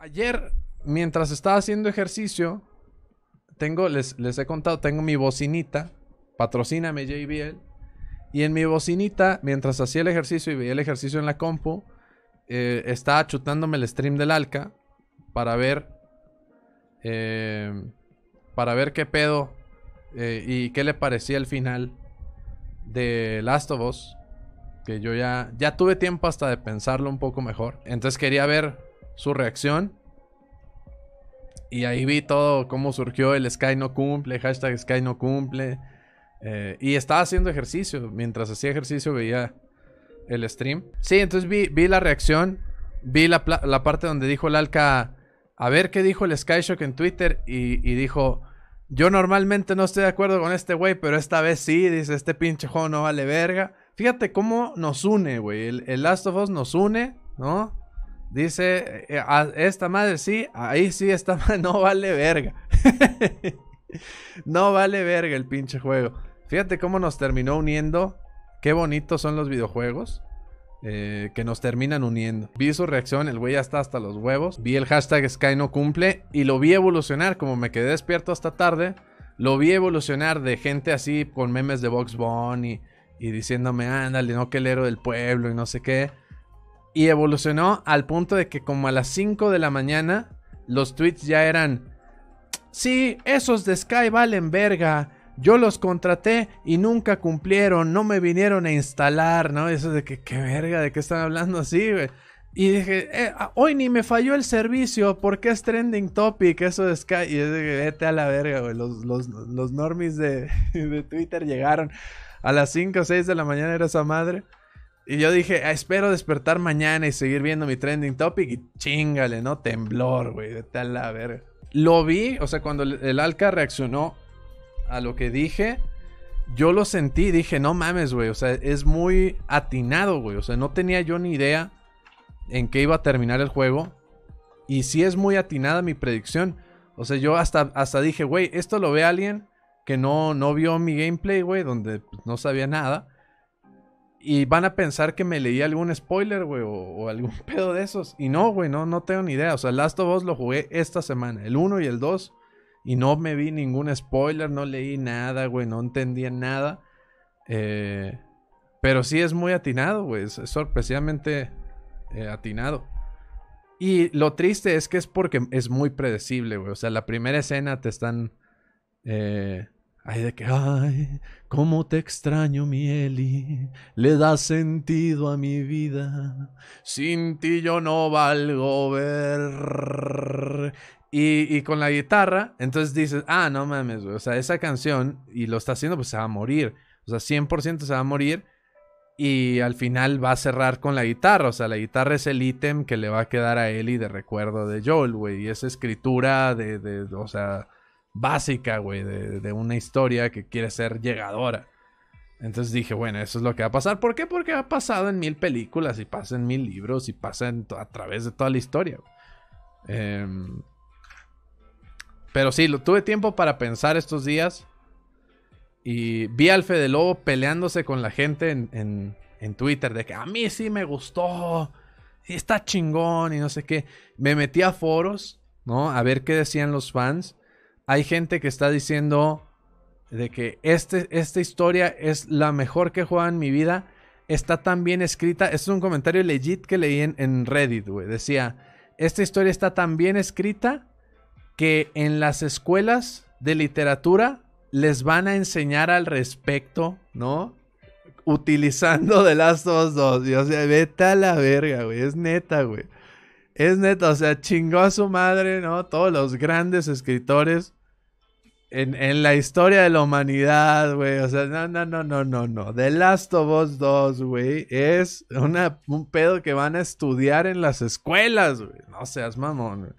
ayer, mientras estaba haciendo ejercicio, tengo, les, les he contado, tengo mi bocinita. Patrocíname JBL. Y en mi bocinita, mientras hacía el ejercicio y veía el ejercicio en la compu, eh, estaba chutándome el stream del Alca para ver. Eh, para ver qué pedo eh, y qué le parecía el final de Last of Us. Que yo ya, ya tuve tiempo hasta de pensarlo un poco mejor. Entonces quería ver su reacción. Y ahí vi todo cómo surgió el Sky no cumple, hashtag Sky no cumple. Eh, y estaba haciendo ejercicio. Mientras hacía ejercicio veía el stream. Sí, entonces vi, vi la reacción. Vi la, parte donde dijo el Alca. A ver qué dijo el Sky Shock en Twitter. Y, dijo: Yo normalmente no estoy de acuerdo con este güey, pero esta vez sí. Dice: Este pinche juego no vale verga. Fíjate cómo nos une, güey. El, el Last of Us nos une, ¿no? Dice, eh, eh, ah, esta madre sí, ahí sí, esta madre no vale verga. no vale verga el pinche juego. Fíjate cómo nos terminó uniendo. Qué bonitos son los videojuegos. Eh, que nos terminan uniendo. Vi su reacción, el güey ya está hasta los huevos. Vi el hashtag Sky no cumple y lo vi evolucionar. Como me quedé despierto hasta tarde, lo vi evolucionar de gente así con memes de Box y, y diciéndome, ándale, no que el héroe del pueblo y no sé qué y evolucionó al punto de que como a las 5 de la mañana los tweets ya eran... Sí, esos de Sky valen verga. Yo los contraté y nunca cumplieron, no me vinieron a instalar, ¿no? Eso de que, qué verga, de qué están hablando así, güey. Y dije, eh, ah, hoy ni me falló el servicio, porque es trending topic eso de Sky. Y es de vete a la verga, güey. Los, normis de, de, Twitter llegaron a las 5 o 6 de la mañana, era esa madre. Y yo dije, ah, espero despertar mañana y seguir viendo mi trending topic. Y chingale, ¿no? Temblor, güey, de tal la verga. Lo vi, o sea, cuando el Alca reaccionó a lo que dije, yo lo sentí, dije, no mames, güey, o sea, es muy atinado, güey, o sea, no tenía yo ni idea en qué iba a terminar el juego. Y sí es muy atinada mi predicción. O sea, yo hasta, hasta dije, güey, esto lo ve alguien que no, no vio mi gameplay, güey, donde pues, no sabía nada y van a pensar que me leí algún spoiler, güey, o, algún pedo de esos. Y no, güey, no, no tengo ni idea. O sea, Last of Us lo jugué esta semana, el 1 y el 2. Y no me vi ningún spoiler, no leí nada, güey, no entendía nada. Eh, pero sí es muy atinado, güey, es, sorpresivamente eh, atinado. Y lo triste es que es porque es muy predecible, güey. O sea, la primera escena te están... Eh, Ay, de que, ay, cómo te extraño, mi Eli, le da sentido a mi vida. Sin ti yo no valgo ver. Y, con la guitarra, entonces dices, ah, no mames, O sea, esa canción, y lo está haciendo, pues se va a morir. O sea, 100% se va a morir. Y al final va a cerrar con la guitarra. O sea, la guitarra es el ítem que le va a quedar a Eli de recuerdo de Joel, güey. Y esa escritura de, de o sea básica, güey, de, una historia que quiere ser llegadora. Entonces dije, bueno, eso es lo que va a pasar. ¿Por qué? Porque ha pasado en mil películas y pasa en mil libros y pasa a través de toda la historia. Em, pero sí, lo tuve tiempo para pensar estos días. Y vi al Fede Lobo peleándose con la gente en, en Twitter de que a mí sí me gustó. Está chingón y no sé qué. Me metí a foros, ¿no? A ver qué decían los fans. Hay gente que está diciendo de que este, esta historia es la mejor que he en mi vida. Está tan bien escrita. Este es un comentario legit que leí en, Reddit, güey. Decía, esta historia está tan bien escrita que en las escuelas de literatura les van a enseñar al respecto, ¿no? Utilizando de las dos dos. o sea, vete a la verga, güey. Es neta, güey. Es neta, o sea, chingó a su madre, ¿no? Todos los grandes escritores en, la historia de la humanidad, güey. O sea, no, no, no, no, no, no. The Last of Us 2, güey, es un pedo que van a estudiar en las escuelas, güey. No seas mamón.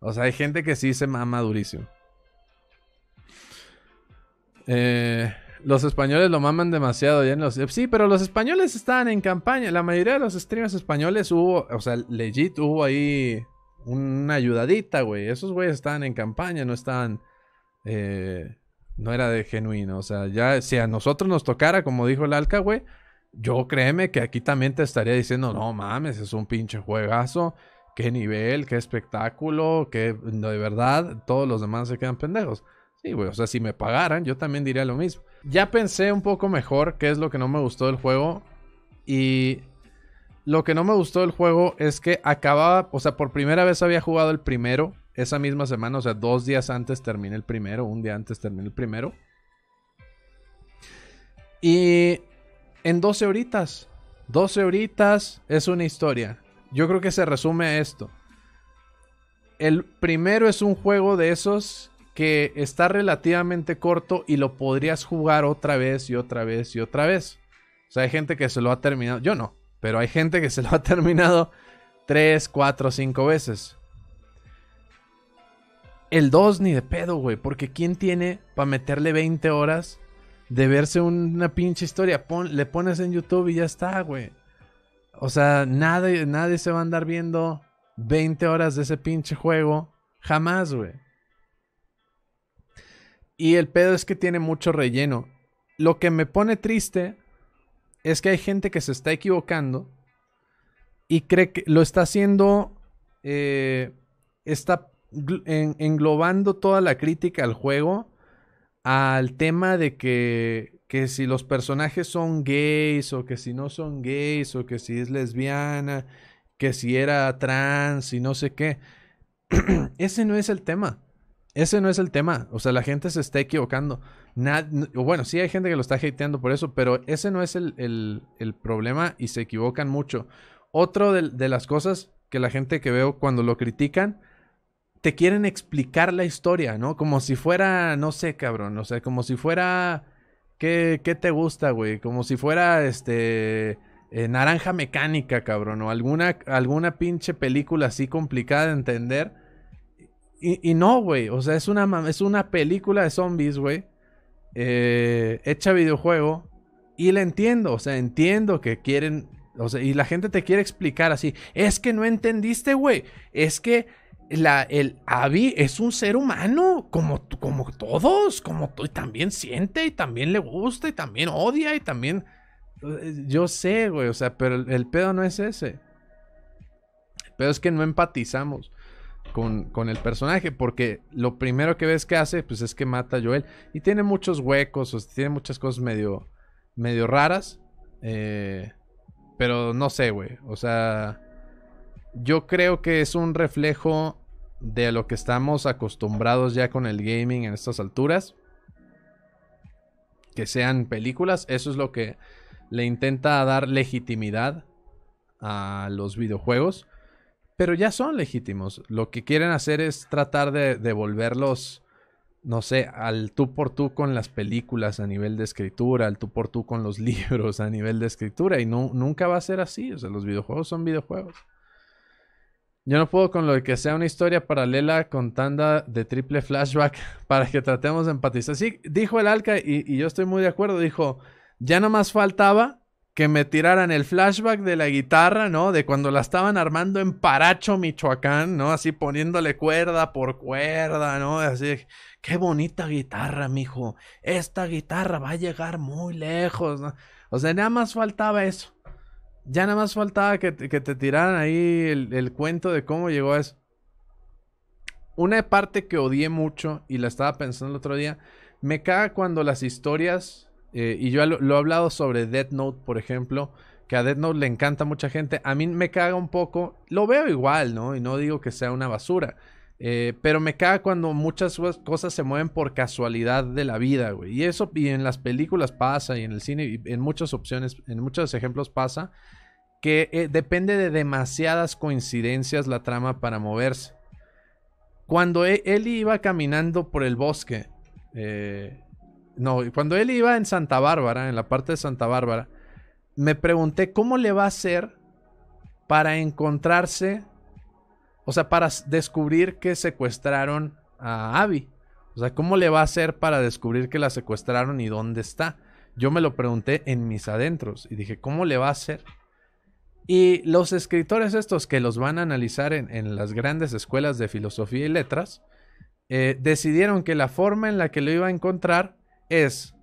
O sea, hay gente que sí se mama durísimo. Eh, los españoles lo maman demasiado. Ya en los... Sí, pero los españoles estaban en campaña. La mayoría de los streamers españoles hubo, o sea, legit hubo ahí una ayudadita, güey. Esos güeyes estaban en campaña, no estaban eh, no era de genuino. O sea, ya si a nosotros nos tocara, como dijo el Alca, güey, yo créeme que aquí también te estaría diciendo, no mames, es un pinche juegazo. Qué nivel, qué espectáculo, que de verdad todos los demás se quedan pendejos. Sí, güey, o sea, si me pagaran, yo también diría lo mismo. Ya pensé un poco mejor qué es lo que no me gustó del juego. Y lo que no me gustó del juego es que acababa, o sea, por primera vez había jugado el primero esa misma semana, o sea, dos días antes terminé el primero, un día antes terminé el primero. Y en 12 horitas, 12 horitas es una historia. Yo creo que se resume a esto. El primero es un juego de esos que está relativamente corto y lo podrías jugar otra vez y otra vez y otra vez. O sea, hay gente que se lo ha terminado, yo no, pero hay gente que se lo ha terminado 3, 4, 5 veces. El 2 ni de pedo, güey. Porque ¿quién tiene para meterle 20 horas de verse una pinche historia? le pones en YouTube y ya está, güey. O sea, nadie, nadie se va a andar viendo 20 horas de ese pinche juego. Jamás, güey. Y el pedo es que tiene mucho relleno. Lo que me pone triste es que hay gente que se está equivocando y cree que lo está haciendo. Eh, está englobando toda la crítica al juego al tema de que, si los personajes son gays o que si no son gays o que si es lesbiana, que si era trans y no sé qué. Ese no es el tema. Ese no es el tema. O sea, la gente se está equivocando. Nad bueno, sí hay gente que lo está hateando por eso, pero ese no es el, el, problema y se equivocan mucho. Otro de, de las cosas que la gente que veo cuando lo critican te quieren explicar la historia, ¿no? Como si fuera, no sé, cabrón, o sea, como si fuera... ¿Qué, te gusta, güey? Como si fuera, este... Eh, naranja mecánica, cabrón, o alguna, alguna pinche película así complicada de entender. Y, no, güey, o sea, es una, es una película de zombies, güey, eh, hecha videojuego, y la entiendo, o sea, entiendo que quieren, o sea, y la gente te quiere explicar así, es que no entendiste, güey, es que el Abby es un ser humano, como, como todos, como y también siente, y también le gusta, y también odia, y también. Eh, yo sé, güey, o sea, pero el, pedo no es ese. Pero es que no empatizamos con, el personaje, porque lo primero que ves que hace, pues es que mata a Joel. Y tiene muchos huecos, tiene muchas cosas medio, medio raras. Eh, pero no sé, güey, o sea yo creo que es un reflejo de lo que estamos acostumbrados ya con el gaming en estas alturas. Que sean películas, eso es lo que le intenta dar legitimidad a los videojuegos. Pero ya son legítimos. Lo que quieren hacer es tratar de devolverlos, no sé, al tú por tú con las películas a nivel de escritura, al tú por tú con los libros a nivel de escritura. Y nunca va a ser así. O sea, los videojuegos son videojuegos. Yo no puedo con lo que sea una historia paralela con tanda de triple flashback para que tratemos de empatizar. Sí, dijo el Alca y, yo estoy muy de acuerdo. Dijo, ya no más faltaba que me tiraran el flashback de la guitarra, ¿no? De cuando la estaban armando en Paracho, Michoacán, ¿no? Así poniéndole cuerda por cuerda, ¿no? Así, qué bonita guitarra, mijo. Esta guitarra va a llegar muy lejos, ¿no? O sea, nada más faltaba eso. Ya nada más faltaba que, te tiraran ahí el, cuento de cómo llegó a eso. Una parte que odié mucho y la estaba pensando el otro día, me caga cuando las historias, eh, y yo lo, he hablado sobre Death Note, por ejemplo, que a Death Note le encanta mucha gente, a mí me caga un poco, lo veo igual, ¿no? Y no digo que sea una basura, eh, pero me caga cuando muchas cosas se mueven por casualidad de la vida, güey. Y eso, y en las películas pasa, y en el cine, y en muchas opciones, en muchos ejemplos pasa que eh, depende de demasiadas coincidencias la trama para moverse. Cuando e, él iba caminando por el bosque, eh, no, cuando él iba en Santa Bárbara, en la parte de Santa Bárbara, me pregunté cómo le va a hacer para encontrarse, o sea, para descubrir que secuestraron a Abby. O sea, ¿cómo le va a hacer para descubrir que la secuestraron y dónde está? Yo me lo pregunté en mis adentros y dije, ¿cómo le va a hacer? Y los escritores estos que los van a analizar en, las grandes escuelas de filosofía y letras, eh, decidieron que la forma en la que lo iba a encontrar es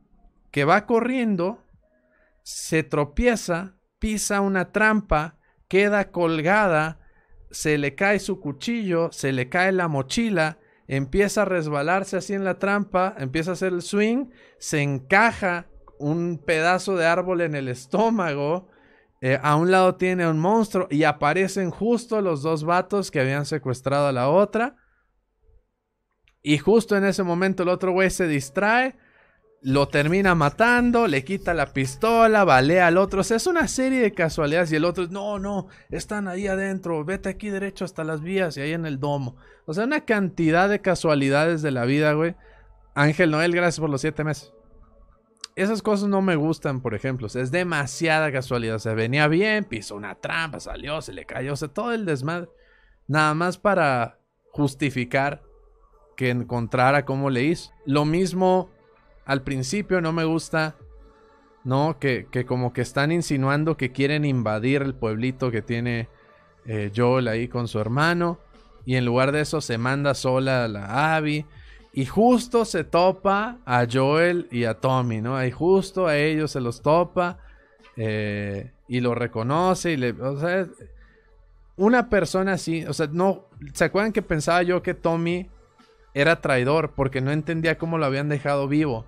que va corriendo, se tropieza, pisa una trampa, queda colgada, se le cae su cuchillo, se le cae la mochila, empieza a resbalarse así en la trampa, empieza a hacer el swing, se encaja un pedazo de árbol en el estómago, eh, a un lado tiene un monstruo y aparecen justo los dos vatos que habían secuestrado a la otra. Y justo en ese momento el otro güey se distrae, lo termina matando, le quita la pistola, balea al otro. O sea, es una serie de casualidades y el otro, no, no, están ahí adentro, vete aquí derecho hasta las vías y ahí en el domo. O sea, una cantidad de casualidades de la vida, güey. Ángel Noel, gracias por los siete meses esas cosas no me gustan, por ejemplo. es demasiada casualidad. Se venía bien, pisó una trampa, salió, se le cayó. O sea, todo el desmadre. Nada más para justificar que encontrara cómo le hizo. Lo mismo al principio no me gusta, ¿no? Que, que como que están insinuando que quieren invadir el pueblito que tiene eh, Joel ahí con su hermano. Y en lugar de eso se manda sola a la Abby. Y justo se topa a Joel y a Tommy, ¿no? Ahí justo a ellos se los topa eh, y lo reconoce y le... O sea, una persona así, o sea, no... ¿Se acuerdan que pensaba yo que Tommy era traidor porque no entendía cómo lo habían dejado vivo?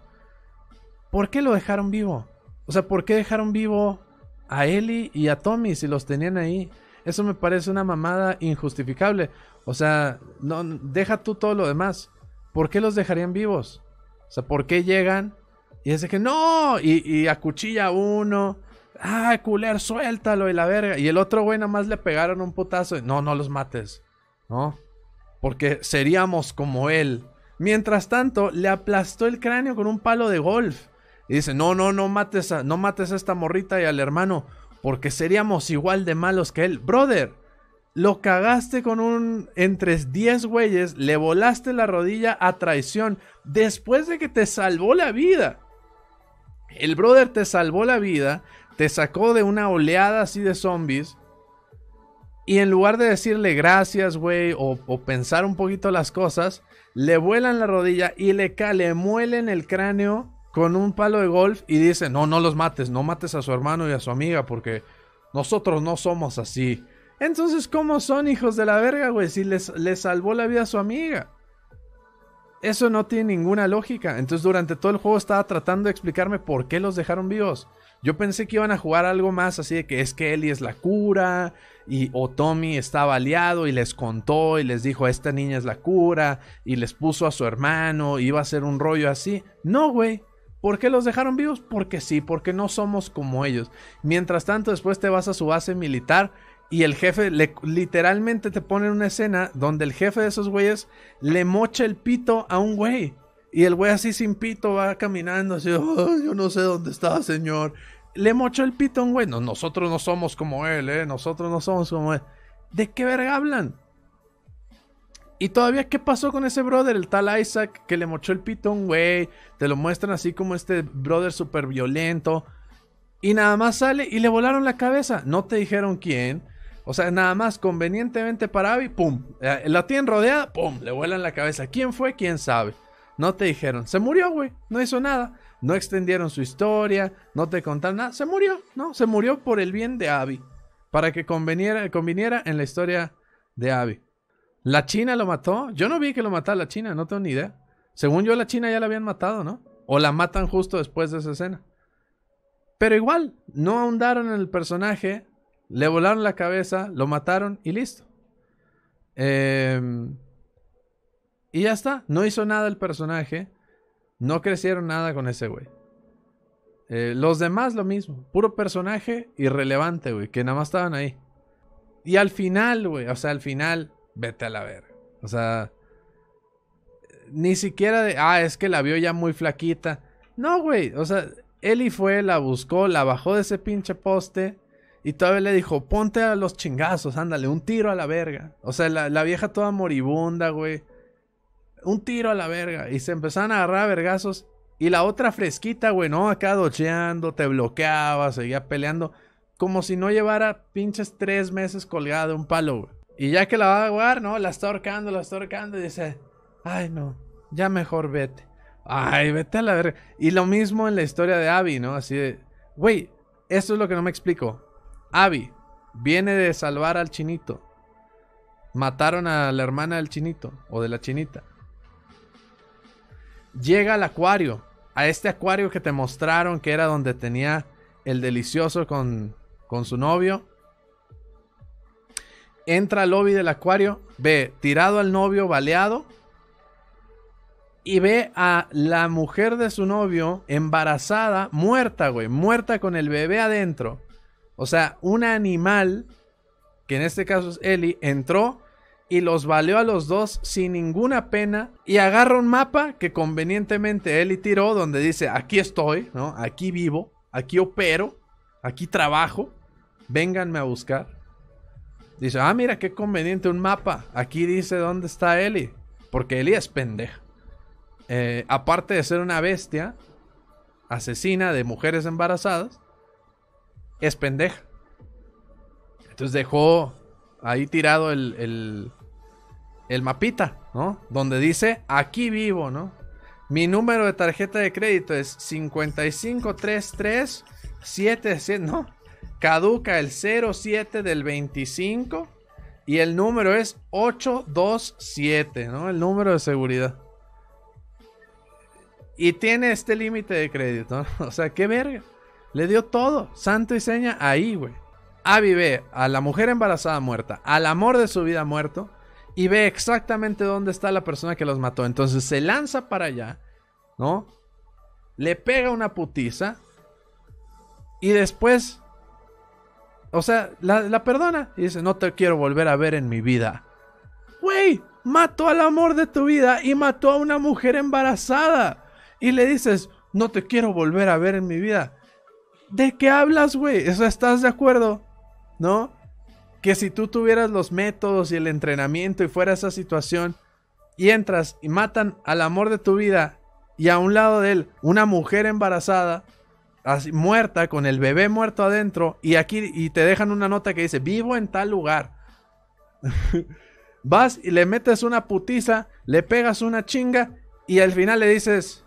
¿Por qué lo dejaron vivo? O sea, ¿por qué dejaron vivo a Ellie y a Tommy si los tenían ahí? Eso me parece una mamada injustificable. O sea, no, deja tú todo lo demás. ¿por qué los dejarían vivos? O sea, ¿por qué llegan? Y dice que no, y, acuchilla uno. Ah, culer, suéltalo y la verga. Y el otro güey nada más le pegaron un putazo. No, no los mates. ¿No? Porque seríamos como él. Mientras tanto, le aplastó el cráneo con un palo de golf. Y dice, no, no, no mates a, no mates a esta morrita y al hermano. Porque seríamos igual de malos que él. Brother, lo cagaste con un entre 10 güeyes, le volaste la rodilla a traición después de que te salvó la vida. El brother te salvó la vida, te sacó de una oleada así de zombies. Y en lugar de decirle gracias, güey, o, pensar un poquito las cosas, le vuelan la rodilla y le, le muelen el cráneo con un palo de golf y dice, no, no los mates, no mates a su hermano y a su amiga porque nosotros no somos así. Entonces, ¿cómo son hijos de la verga, güey? Si les, salvó la vida a su amiga. Eso no tiene ninguna lógica. Entonces, durante todo el juego estaba tratando de explicarme por qué los dejaron vivos. Yo pensé que iban a jugar algo más así de que es que Ellie es la cura y Otomi estaba aliado y les contó y les dijo esta niña es la cura y les puso a su hermano, iba a ser un rollo así. No, güey. ¿Por qué los dejaron vivos? Porque sí, porque no somos como ellos. Mientras tanto, después te vas a su base militar y el jefe, le, literalmente te pone una escena donde el jefe de esos güeyes le mocha el pito a un güey. Y el güey así sin pito va caminando, así, yo no sé dónde está, señor. Le mochó el pito a un güey. nosotros no somos como él, ¿eh? Nosotros no somos como él. ¿De qué verga hablan? Y todavía, ¿qué pasó con ese brother, el tal Isaac, que le mochó el pito a un güey? Te lo muestran así como este brother súper violento. Y nada más sale y le volaron la cabeza. No te dijeron quién o sea, nada más convenientemente para Abby, pum. Eh, la tienen rodeada, pum, le vuelan la cabeza. ¿Quién fue? ¿Quién sabe? No te dijeron, se murió, güey, no hizo nada. No extendieron su historia, no te contaron nada. Se murió, ¿no? Se murió por el bien de Abby. Para que conveniera, conviniera en la historia de Abby. ¿La China lo mató? Yo no vi que lo matara la China, no tengo ni idea. Según yo, la China ya la habían matado, ¿no? O la matan justo después de esa escena. Pero igual, no ahondaron en el personaje le volaron la cabeza, lo mataron y listo. Em, y ya está. No hizo nada el personaje. No crecieron nada con ese güey. Eh, los demás lo mismo. Puro personaje irrelevante, güey. Que nada más estaban ahí. Y al final, güey. O sea, al final, vete a la verga. O sea, ni siquiera de. Ah, es que la vio ya muy flaquita. No, güey. O sea, Eli fue, la buscó, la bajó de ese pinche poste. Y todavía le dijo, ponte a los chingazos, ándale, un tiro a la verga. O sea, la, vieja toda moribunda, güey. Un tiro a la verga. Y se empezaron a agarrar vergazos. Y la otra fresquita, güey, no, acá docheando, te bloqueaba, seguía peleando. Como si no llevara pinches tres meses colgada de un palo, güey. Y ya que la va a aguar no, la está ahorcando, la está ahorcando. Y dice, ay, no, ya mejor vete. Ay, vete a la verga. Y lo mismo en la historia de Abby, ¿no? Así de, güey, esto es lo que no me explico. Abby viene de salvar al chinito. Mataron a la hermana del chinito o de la chinita. Llega al acuario, a este acuario que te mostraron que era donde tenía el delicioso con, con su novio. Entra al lobby del acuario, ve tirado al novio baleado y ve a la mujer de su novio embarazada, muerta, güey, muerta con el bebé adentro o sea, un animal, que en este caso es Eli, entró y los valió a los dos sin ninguna pena y agarra un mapa que convenientemente Eli tiró donde dice, aquí estoy, ¿no? Aquí vivo, aquí opero, aquí trabajo, vénganme a buscar. Dice, ah, mira qué conveniente un mapa. Aquí dice dónde está Eli. Porque Eli es pendeja. Eh, aparte de ser una bestia asesina de mujeres embarazadas, es pendeja. Entonces dejó ahí tirado el, el, mapita, ¿no? Donde dice, aquí vivo, ¿no? Mi número de tarjeta de crédito es 553377. no. Caduca el 07 del 25 y el número es 827, ¿no? El número de seguridad. Y tiene este límite de crédito, ¿no? O sea, qué verga. Le dio todo, santo y seña, ahí, güey. a ve a la mujer embarazada muerta, al amor de su vida muerto, y ve exactamente dónde está la persona que los mató. Entonces se lanza para allá, ¿no? Le pega una putiza, y después, o sea, la, la perdona y dice, no te quiero volver a ver en mi vida. Güey, mató al amor de tu vida y mató a una mujer embarazada. Y le dices, no te quiero volver a ver en mi vida. ¿De qué hablas, güey? O ¿estás de acuerdo? ¿No? Que si tú tuvieras los métodos y el entrenamiento y fuera esa situación y entras y matan al amor de tu vida y a un lado de él una mujer embarazada, así, muerta, con el bebé muerto adentro y aquí y te dejan una nota que dice, vivo en tal lugar. Vas y le metes una putiza, le pegas una chinga y al final le dices,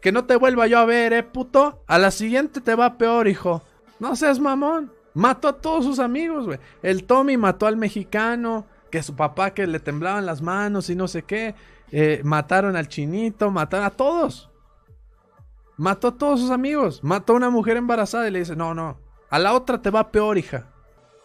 que no te vuelva yo a ver, eh, puto. A la siguiente te va peor, hijo. No seas mamón. Mató a todos sus amigos, güey. El Tommy mató al mexicano, que su papá que le temblaban las manos y no sé qué. Eh, mataron al chinito, mataron a todos. Mató a todos sus amigos. Mató a una mujer embarazada y le dice, no, no. A la otra te va peor, hija.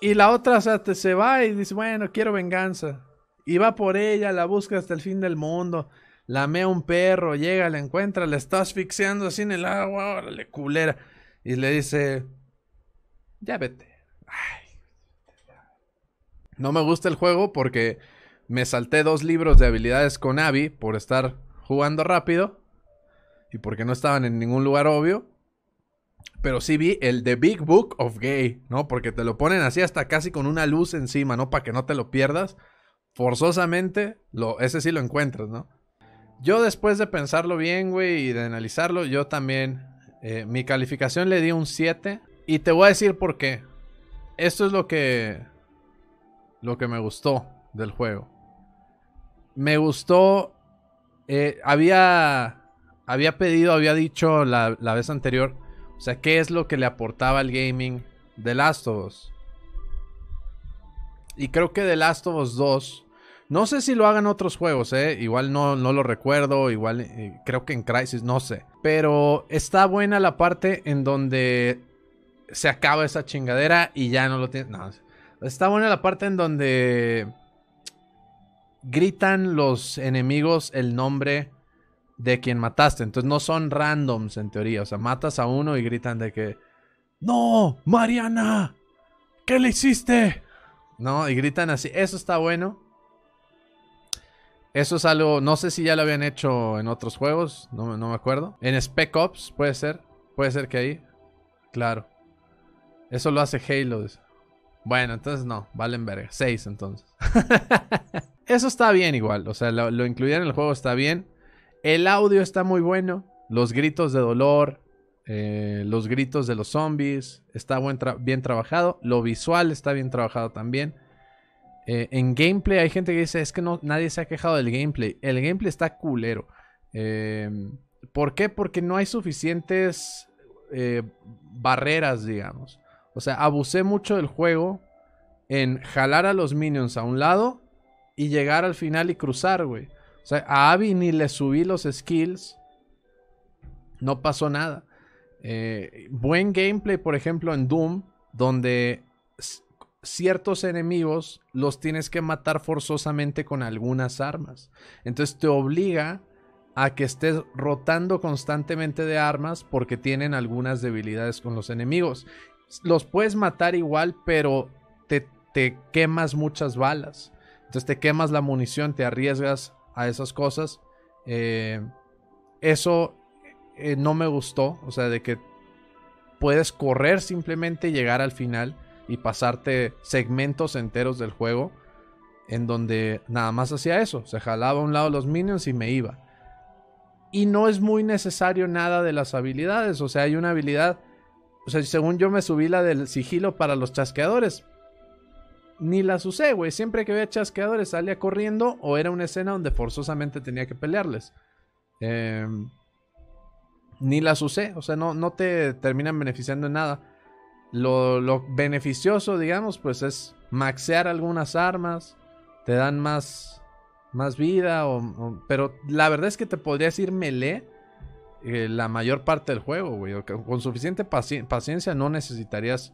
Y la otra se va y dice, bueno, quiero venganza. Y va por ella, la busca hasta el fin del mundo lamea un perro, llega, le encuentra, le está asfixiando así en el agua, órale, culera. Y le dice, ya vete. No me gusta el juego porque me salté dos libros de habilidades con Abby por estar jugando rápido y porque no estaban en ningún lugar obvio. Pero sí vi el The Big Book of Gay, ¿no? Porque te lo ponen así hasta casi con una luz encima, ¿no? Para que no te lo pierdas. Forzosamente, lo, ese sí lo encuentras, ¿no? Yo después de pensarlo bien, güey, y de analizarlo, yo también, eh, mi calificación le di un 7. Y te voy a decir por qué. Esto es lo que, lo que me gustó del juego. Me gustó, eh, había, había pedido, había dicho la, vez anterior, o sea, ¿qué es lo que le aportaba al gaming de Last of Us? Y creo que de Last of Us 2 no sé si lo hagan otros juegos, ¿eh? Igual no, no lo recuerdo, igual eh, creo que en Crisis, no sé. Pero está buena la parte en donde se acaba esa chingadera y ya no lo tiene. No, está buena la parte en donde gritan los enemigos el nombre de quien mataste. Entonces no son randoms en teoría. O sea, matas a uno y gritan de que... No, Mariana, ¿qué le hiciste? No, y gritan así. Eso está bueno. Eso es algo, no sé si ya lo habían hecho en otros juegos, no, no me acuerdo. En Spec Ops puede ser, puede ser que ahí. Claro. Eso lo hace Halo. Bueno, entonces no, valen verga. 6 entonces. Eso está bien igual, o sea, lo, lo incluían en el juego, está bien. El audio está muy bueno, los gritos de dolor, eh, los gritos de los zombies, está bien trabajado. Lo visual está bien trabajado también. Eh, en gameplay hay gente que dice, es que no, nadie se ha quejado del gameplay. El gameplay está culero. Eh, ¿Por qué? Porque no hay suficientes eh, barreras, digamos. O sea, abusé mucho del juego en jalar a los minions a un lado y llegar al final y cruzar, güey. O sea, a Abby ni le subí los skills. No pasó nada. buen gameplay, por ejemplo, en Doom, donde ciertos enemigos los tienes que matar forzosamente con algunas armas. Entonces te obliga a que estés rotando constantemente de armas porque tienen algunas debilidades con los enemigos. Los puedes matar igual, pero te, te quemas muchas balas. Entonces te quemas la munición, te arriesgas a esas cosas. Eh, eso eh, no me gustó. O sea, de que puedes correr simplemente y llegar al final y pasarte segmentos enteros del juego en donde nada más hacía eso, se jalaba a un lado los minions y me iba. Y no es muy necesario nada de las habilidades, o sea, hay una habilidad, o sea, según yo me subí la del sigilo para los chasqueadores. Ni las usé, güey, siempre que veía chasqueadores salía corriendo o era una escena donde forzosamente tenía que pelearles. Em, ni las usé, o sea, no, no te terminan beneficiando en nada. Lo, beneficioso, digamos, pues es maxear algunas armas, te dan más, más vida, o, pero la verdad es que te podrías ir melee eh, la mayor parte del juego, güey. Con suficiente paciencia no necesitarías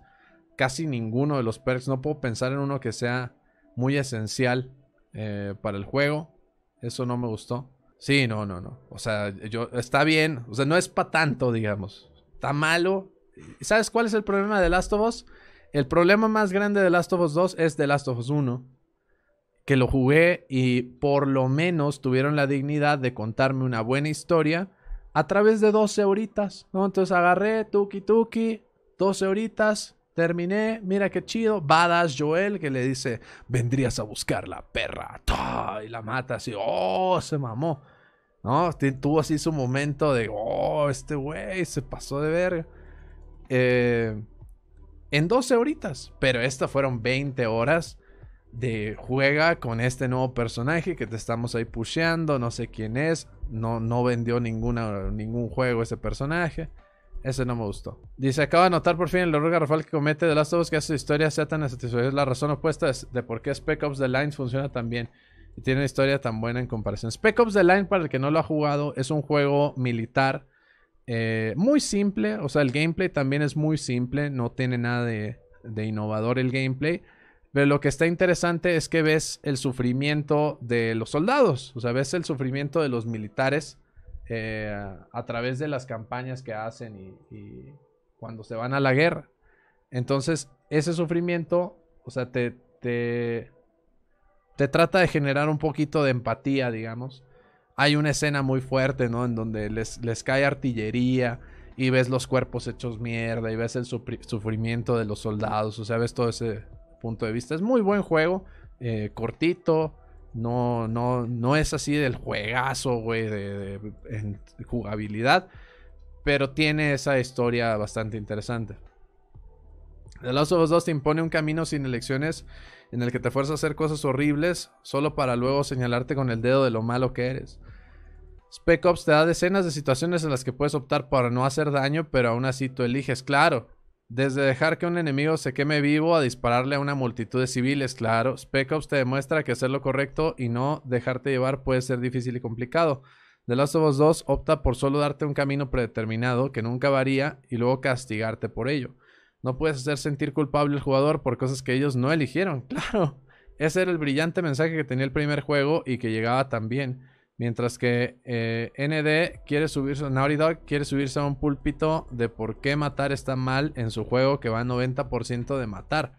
casi ninguno de los perks. No puedo pensar en uno que sea muy esencial eh, para el juego. Eso no me gustó. Sí, no, no, no. O sea, yo, está bien. O sea, no es para tanto, digamos. Está malo, ¿Sabes cuál es el problema de Last of Us? El problema más grande de Last of Us 2 es de Last of Us 1. Que lo jugué y por lo menos tuvieron la dignidad de contarme una buena historia a través de 12 horitas. ¿no? Entonces agarré, tuki tuki, 12 horitas, terminé, mira qué chido. Badas Joel que le dice: Vendrías a buscar la perra. Y la mata así, ¡oh! Se mamó. ¿No? Tuvo así su momento de, ¡oh! Este güey se pasó de verga. Eh, en 12 horitas. Pero estas fueron 20 horas de juega con este nuevo personaje que te estamos ahí pusheando. No sé quién es. No, no vendió ninguna, ningún juego ese personaje. Ese no me gustó. Dice, acaba de notar por fin el error garrafal que comete de Last of Us que hace su historia sea tan satisfactoria. la razón opuesta es de por qué Spec Ops The Line funciona tan bien y tiene una historia tan buena en comparación. Spec Ops The Line, para el que no lo ha jugado, es un juego militar eh, muy simple, o sea, el gameplay también es muy simple, no tiene nada de, innovador el gameplay. Pero lo que está interesante es que ves el sufrimiento de los soldados, o sea, ves el sufrimiento de los militares eh, a través de las campañas que hacen y, cuando se van a la guerra. Entonces, ese sufrimiento, o sea, te, te trata de generar un poquito de empatía, digamos, hay una escena muy fuerte, ¿no? En donde les, cae artillería y ves los cuerpos hechos mierda y ves el sufrimiento de los soldados, o sea, ves todo ese punto de vista. Es muy buen juego, eh, cortito, no, no, no es así del juegazo, güey, de, jugabilidad, pero tiene esa historia bastante interesante. The Last of Us 2 te impone un camino sin elecciones en el que te fuerza a hacer cosas horribles solo para luego señalarte con el dedo de lo malo que eres. Spec Ops te da decenas de situaciones en las que puedes optar para no hacer daño, pero aún así tú eliges, claro. Desde dejar que un enemigo se queme vivo a dispararle a una multitud de civiles, claro. Spec Ops te demuestra que hacer lo correcto y no dejarte llevar puede ser difícil y complicado. The Last of Us 2 opta por solo darte un camino predeterminado que nunca varía y luego castigarte por ello. No puedes hacer sentir culpable al jugador por cosas que ellos no eligieron, claro. Ese era el brillante mensaje que tenía el primer juego y que llegaba también. Mientras que eh, ND quiere subirse, quiere subirse a un púlpito de por qué matar está mal en su juego que va a 90% de matar.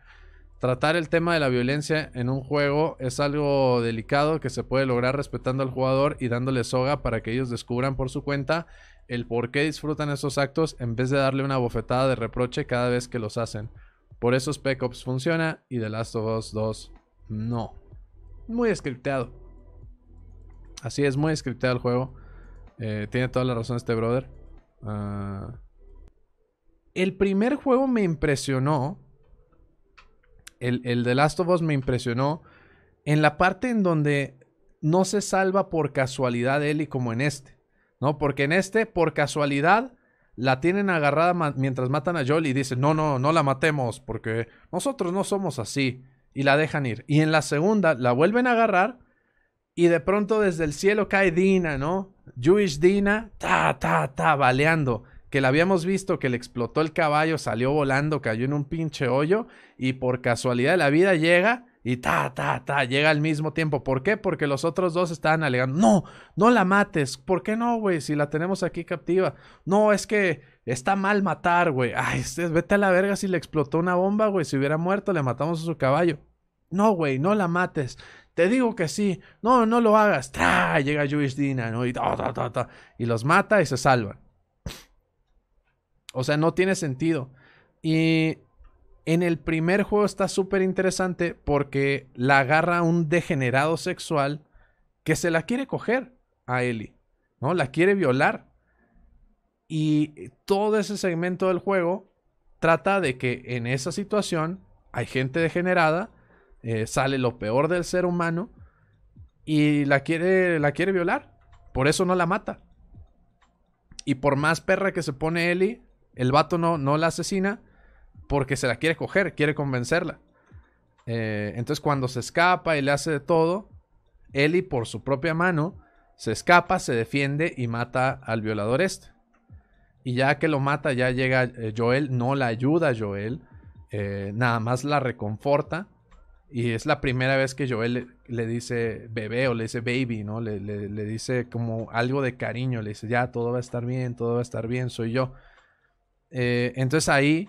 Tratar el tema de la violencia en un juego es algo delicado que se puede lograr respetando al jugador y dándole soga para que ellos descubran por su cuenta el por qué disfrutan esos actos en vez de darle una bofetada de reproche cada vez que los hacen. Por eso Spec Ops funciona y The Last of Us 2 no. Muy escripteado Así es, muy scripteado el juego. Eh, tiene toda la razón este brother. Ah, el primer juego me impresionó. El, el de Last of Us me impresionó. En la parte en donde no se salva por casualidad Ellie como en este. ¿No? Porque en este, por casualidad, la tienen agarrada mientras matan a Joel y dicen, no, no, no la matemos porque nosotros no somos así. Y la dejan ir. Y en la segunda, la vuelven a agarrar y de pronto desde el cielo cae Dina, ¿no? Jewish Dina, ta, ta, ta, baleando. Que la habíamos visto que le explotó el caballo, salió volando, cayó en un pinche hoyo y por casualidad de la vida llega y ta, ta, ta, llega al mismo tiempo. ¿Por qué? Porque los otros dos estaban alegando, no, no la mates. ¿Por qué no, güey? Si la tenemos aquí captiva. No, es que está mal matar, güey. Ay, este, vete a la verga si le explotó una bomba, güey. Si hubiera muerto, le matamos a su caballo. No, güey, no la mates. Te digo que sí. No, no lo hagas. Llega Jewish Dina, ¿no? Y, los mata y se salva. O sea, no tiene sentido. Y en el primer juego está súper interesante porque la agarra un degenerado sexual que se la quiere coger a Ellie, ¿no? La quiere violar. Y todo ese segmento del juego trata de que en esa situación hay gente degenerada eh, sale lo peor del ser humano y la quiere, la quiere violar. Por eso no la mata. Y por más perra que se pone Ellie, el vato no, la asesina porque se la quiere coger, quiere convencerla. Eh, entonces cuando se escapa y le hace de todo, Ellie por su propia mano se escapa, se defiende y mata al violador este. Y ya que lo mata, ya llega eh, Joel, no la ayuda Joel, nada más la reconforta y es la primera vez que Joel le, dice bebé o le dice baby, ¿no? Le, dice como algo de cariño, le dice, ya, todo va a estar bien, todo va a estar bien, soy yo. Eh, entonces ahí,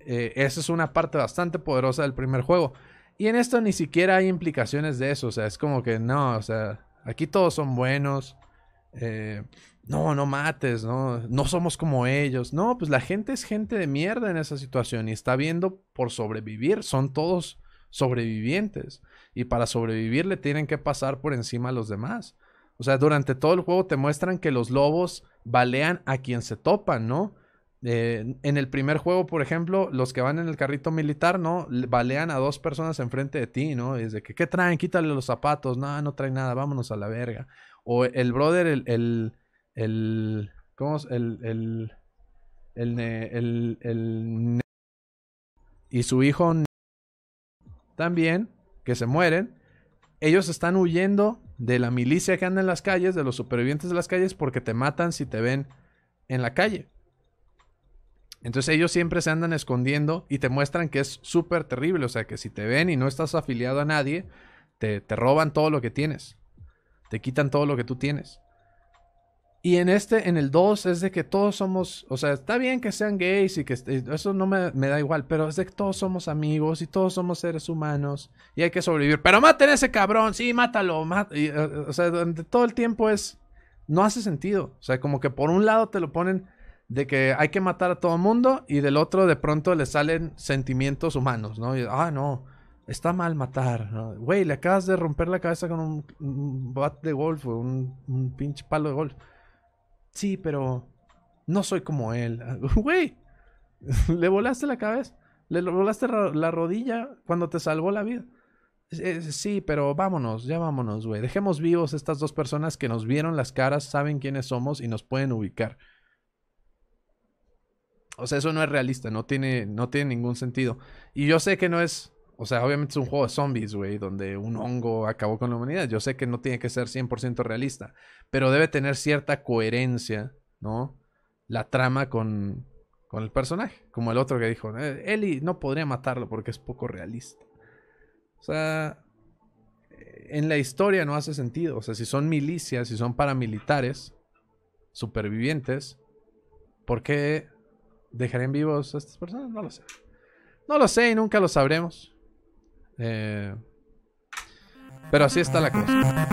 eh, esa es una parte bastante poderosa del primer juego. Y en esto ni siquiera hay implicaciones de eso, o sea, es como que no, o sea, aquí todos son buenos. Eh, no, no mates, no, no somos como ellos. No, pues la gente es gente de mierda en esa situación y está viendo por sobrevivir. Son todos sobrevivientes. Y para sobrevivir le tienen que pasar por encima a los demás. O sea, durante todo el juego te muestran que los lobos balean a quien se topan, ¿no? Eh, en el primer juego, por ejemplo, los que van en el carrito militar, ¿no? Balean a dos personas enfrente de ti, ¿no? es de que, ¿qué traen? Quítale los zapatos. No, no trae nada, vámonos a la verga. O el brother, el. el, el ¿Cómo es? El. El. El. el, el, el y su hijo también, que se mueren. Ellos están huyendo de la milicia que anda en las calles, de los supervivientes de las calles, porque te matan si te ven en la calle. Entonces ellos siempre se andan escondiendo y te muestran que es súper terrible. O sea, que si te ven y no estás afiliado a nadie, te, te roban todo lo que tienes. Te quitan todo lo que tú tienes. Y en este, en el 2, es de que todos somos, o sea, está bien que sean gays y que eh, eso no me, da igual, pero es de que todos somos amigos y todos somos seres humanos y hay que sobrevivir. Pero maten a ese cabrón, sí, mátalo, eh, eh, o sea, todo el tiempo es, no hace sentido. O sea, como que por un lado te lo ponen de que hay que matar a todo el mundo y del otro de pronto le salen sentimientos humanos, ¿no? ah, no, está mal matar. Güey, le acabas de romper la cabeza con un, bat de golf o un, un pinche palo de golf sí, pero no soy como él. Güey, le volaste la cabeza, le volaste la rodilla cuando te salvó la vida. Eh, sí, pero vámonos, ya vámonos, güey. Dejemos vivos estas dos personas que nos vieron las caras, saben quiénes somos y nos pueden ubicar. O sea, eso no es realista, no tiene, no tiene ningún sentido. Y yo sé que no es o sea, obviamente es un juego de zombies, güey, donde un hongo acabó con la humanidad. Yo sé que no tiene que ser 100% realista, pero debe tener cierta coherencia, ¿no? La trama con, el personaje. Como el otro que dijo, eh, Eli no podría matarlo porque es poco realista. O sea, eh, en la historia no hace sentido. O sea, si son milicias, si son paramilitares, supervivientes, ¿por qué dejarían vivos a estas personas? No lo sé. No lo sé y nunca lo sabremos. Eh, pero así está la cosa.